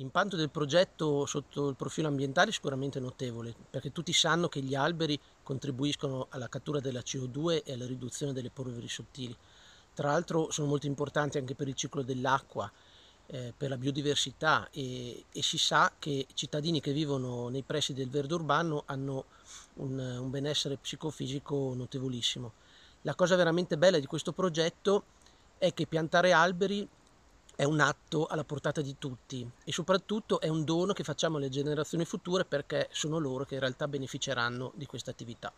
L'impatto del progetto sotto il profilo ambientale è sicuramente notevole, perché tutti sanno che gli alberi contribuiscono alla cattura della CO2 e alla riduzione delle polveri sottili. Tra l'altro sono molto importanti anche per il ciclo dell'acqua, eh, per la biodiversità e, e, si sa che cittadini che vivono nei pressi del verde urbano hanno un, un benessere psicofisico notevolissimo. La cosa veramente bella di questo progetto è che piantare alberi è un atto alla portata di tutti e soprattutto è un dono che facciamo alle generazioni future perché sono loro che in realtà beneficeranno di questa attività.